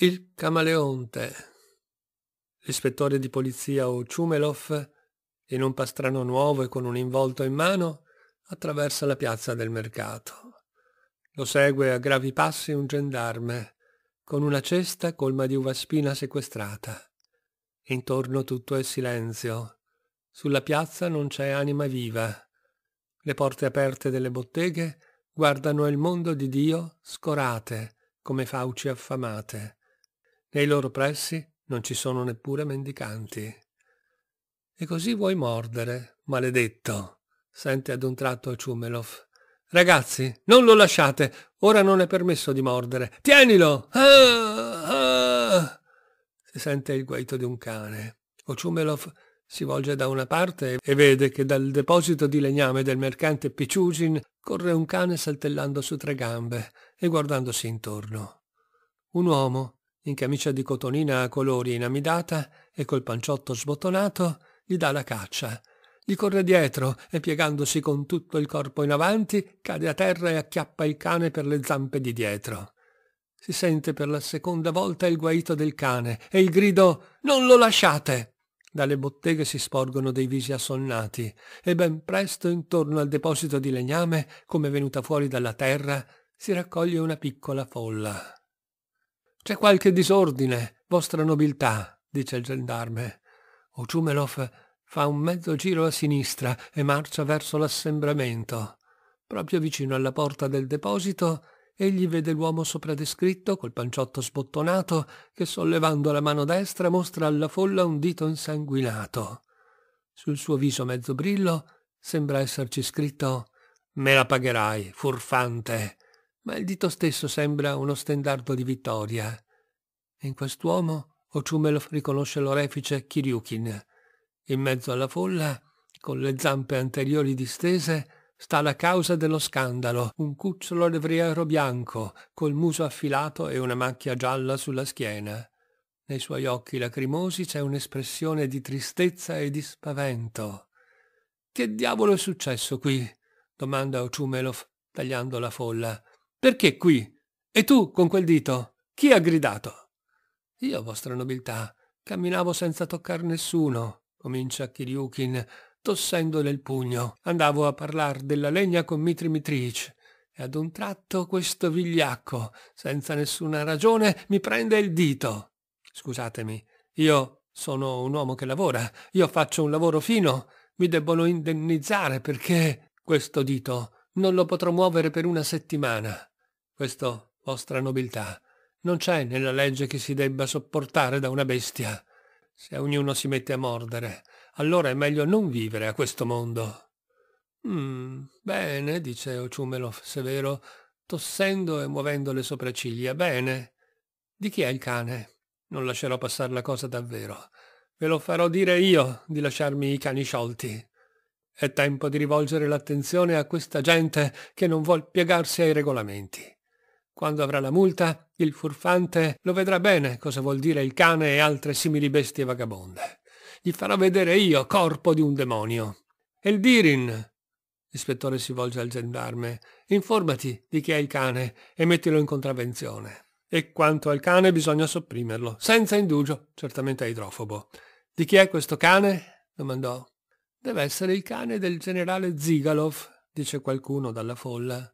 Il camaleonte. L'ispettore di polizia Ochumelov, in un pastrano nuovo e con un involto in mano, attraversa la piazza del mercato. Lo segue a gravi passi un gendarme, con una cesta colma di uvaspina sequestrata. Intorno tutto è silenzio. Sulla piazza non c'è anima viva. Le porte aperte delle botteghe guardano il mondo di Dio scorate, come fauci affamate nei loro pressi non ci sono neppure mendicanti. E così vuoi mordere, maledetto, sente ad un tratto Ciumelov. Ragazzi, non lo lasciate, ora non è permesso di mordere. Tienilo! Ah, ah! Si sente il guaito di un cane. Ociumelov si volge da una parte e vede che dal deposito di legname del mercante Picciugin corre un cane saltellando su tre gambe e guardandosi intorno. Un uomo in camicia di cotonina a colori inamidata e col panciotto sbottonato, gli dà la caccia. Gli corre dietro e piegandosi con tutto il corpo in avanti, cade a terra e acchiappa il cane per le zampe di dietro. Si sente per la seconda volta il guaito del cane e il grido Non lo lasciate! Dalle botteghe si sporgono dei visi assonnati e ben presto intorno al deposito di legname, come venuta fuori dalla terra, si raccoglie una piccola folla. C'è qualche disordine, vostra nobiltà, dice il gendarme. Ochumelov fa un mezzo giro a sinistra e marcia verso l'assembramento. Proprio vicino alla porta del deposito, egli vede l'uomo sopradescritto, col panciotto sbottonato, che sollevando la mano destra mostra alla folla un dito insanguinato. Sul suo viso mezzo brillo sembra esserci scritto «Me la pagherai, furfante!» ma il dito stesso sembra uno stendardo di vittoria. In quest'uomo Ociumelov riconosce l'orefice Kiryukin. In mezzo alla folla, con le zampe anteriori distese, sta la causa dello scandalo, un cucciolo levriero bianco, col muso affilato e una macchia gialla sulla schiena. Nei suoi occhi lacrimosi c'è un'espressione di tristezza e di spavento. Che diavolo è successo qui? domanda Ociumelov, tagliando la folla. Perché qui? E tu, con quel dito, chi ha gridato? Io, vostra nobiltà, camminavo senza toccar nessuno, comincia Kiriukin, tossendo nel pugno. Andavo a parlar della legna con Mitri Mitric. E ad un tratto questo vigliacco, senza nessuna ragione, mi prende il dito. Scusatemi, io sono un uomo che lavora, io faccio un lavoro fino, mi debbono indennizzare perché questo dito non lo potrò muovere per una settimana questo, vostra nobiltà, non c'è nella legge che si debba sopportare da una bestia. Se ognuno si mette a mordere, allora è meglio non vivere a questo mondo. Mm, bene, dice Ociumelov severo, tossendo e muovendo le sopracciglia. Bene. Di chi è il cane? Non lascerò passare la cosa davvero. Ve lo farò dire io di lasciarmi i cani sciolti. È tempo di rivolgere l'attenzione a questa gente che non vuol piegarsi ai regolamenti. Quando avrà la multa, il furfante lo vedrà bene cosa vuol dire il cane e altre simili bestie vagabonde. Gli farò vedere io, corpo di un demonio. E il Dirin? L'ispettore si volge al gendarme. Informati di chi è il cane e mettilo in contravvenzione. E quanto al cane bisogna sopprimerlo, senza indugio, certamente è idrofobo. Di chi è questo cane? domandò. Deve essere il cane del generale Zigalov, dice qualcuno dalla folla.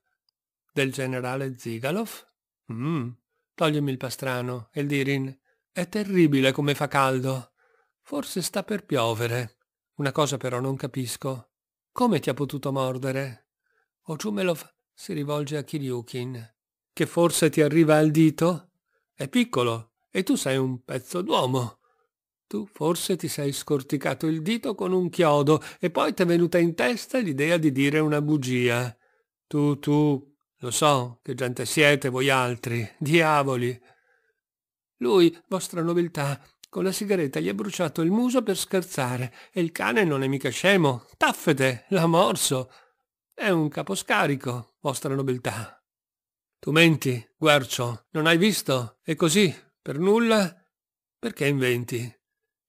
Del generale Zigalov? Mmm, toglimi il pastrano, Eldirin. È terribile come fa caldo. Forse sta per piovere. Una cosa però non capisco. Come ti ha potuto mordere? Ochumelov si rivolge a Kiryukin. Che forse ti arriva al dito? È piccolo e tu sei un pezzo d'uomo. Tu forse ti sei scorticato il dito con un chiodo e poi ti è venuta in testa l'idea di dire una bugia. Tu, tu, lo so che gente siete voi altri, diavoli. Lui, vostra nobiltà, con la sigaretta gli ha bruciato il muso per scherzare, e il cane non è mica scemo. Taffete, l'ha morso. È un caposcarico, vostra nobiltà. Tu menti, Guercio, non hai visto? E così, per nulla? Perché inventi?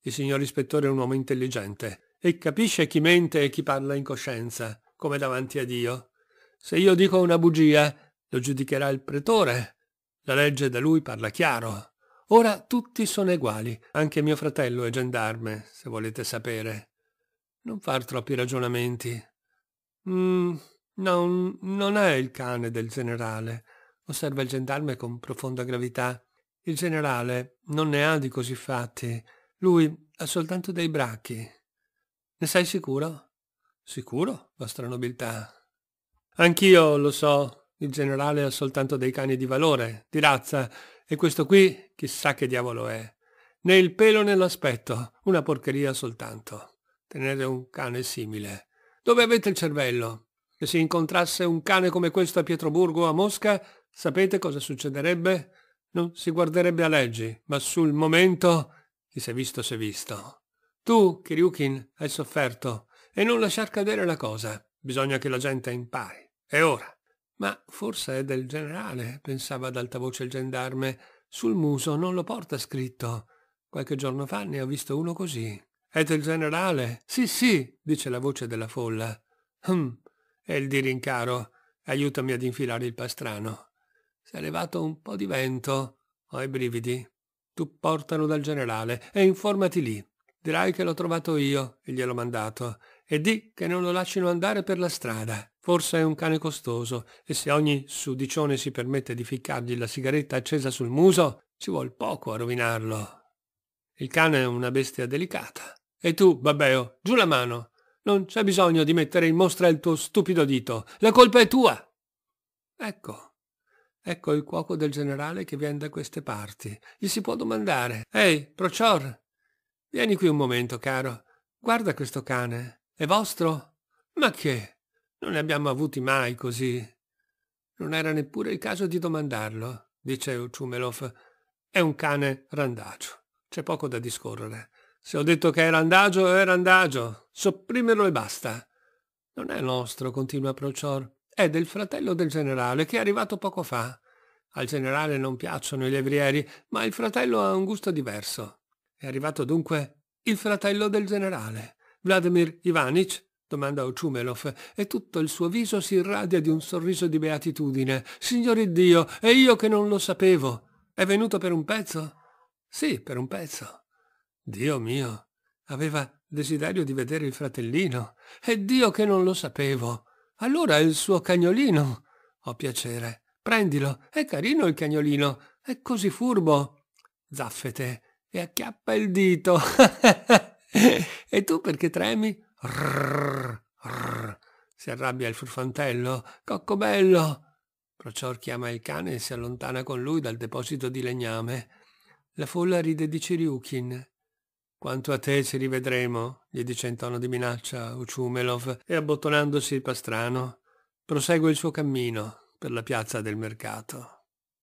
Il signor ispettore è un uomo intelligente e capisce chi mente e chi parla in coscienza, come davanti a Dio. Se io dico una bugia, lo giudicherà il pretore. La legge da lui parla chiaro. Ora tutti sono uguali, anche mio fratello è gendarme, se volete sapere. Non far troppi ragionamenti. Mm, non, non è il cane del generale, osserva il gendarme con profonda gravità. Il generale non ne ha di così fatti. Lui ha soltanto dei bracchi. Ne sei sicuro? Sicuro, vostra nobiltà. Anch'io lo so, il generale ha soltanto dei cani di valore, di razza, e questo qui chissà che diavolo è. Né il pelo né l'aspetto, una porcheria soltanto. Tenere un cane simile. Dove avete il cervello? Se si incontrasse un cane come questo a Pietroburgo o a Mosca, sapete cosa succederebbe? Non si guarderebbe a leggi, ma sul momento chi s'è visto s'è visto. Tu, Kiryukin, hai sofferto e non lasciar cadere la cosa. Bisogna che la gente impari. È ora. Ma forse è del generale, pensava ad alta voce il gendarme. Sul muso non lo porta scritto. Qualche giorno fa ne ho visto uno così. È del generale? Sì, sì, dice la voce della folla. Hm, è il dirincaro. Aiutami ad infilare il pastrano. Si è levato un po' di vento. Ho i brividi. Tu portalo dal generale e informati lì. Dirai che l'ho trovato io e gliel'ho mandato. E di che non lo lasciano andare per la strada. Forse è un cane costoso e se ogni sudicione si permette di ficcargli la sigaretta accesa sul muso, ci vuol poco a rovinarlo. Il cane è una bestia delicata. E tu, babbeo, giù la mano. Non c'è bisogno di mettere in mostra il tuo stupido dito. La colpa è tua. Ecco, ecco il cuoco del generale che viene da queste parti. Gli si può domandare. Ehi, Procior, vieni qui un momento, caro. Guarda questo cane. È vostro? Ma che? Non ne abbiamo avuti mai così. Non era neppure il caso di domandarlo, dice Uchumelov. È un cane randagio. C'è poco da discorrere. Se ho detto che è randagio, è randagio. Sopprimerlo e basta. Non è nostro, continua Procior. È del fratello del generale, che è arrivato poco fa. Al generale non piacciono i levrieri, ma il fratello ha un gusto diverso. È arrivato dunque il fratello del generale. Vladimir Ivanich domanda Ciumelov, e tutto il suo viso si irradia di un sorriso di beatitudine. Signore Dio, e io che non lo sapevo. È venuto per un pezzo? Sì, per un pezzo. Dio mio, aveva desiderio di vedere il fratellino. E Dio che non lo sapevo. Allora il suo cagnolino. Ho piacere. Prendilo. È carino il cagnolino. È così furbo. Zaffete e acchiappa il dito. e tu perché tremi? Rrr, rrr, si arrabbia il furfantello. Coccobello! Procior chiama il cane e si allontana con lui dal deposito di legname. La folla ride di Ciriuchin. Quanto a te ci rivedremo, gli dice in tono di minaccia Uciumelov e abbottonandosi il pastrano, prosegue il suo cammino per la piazza del mercato.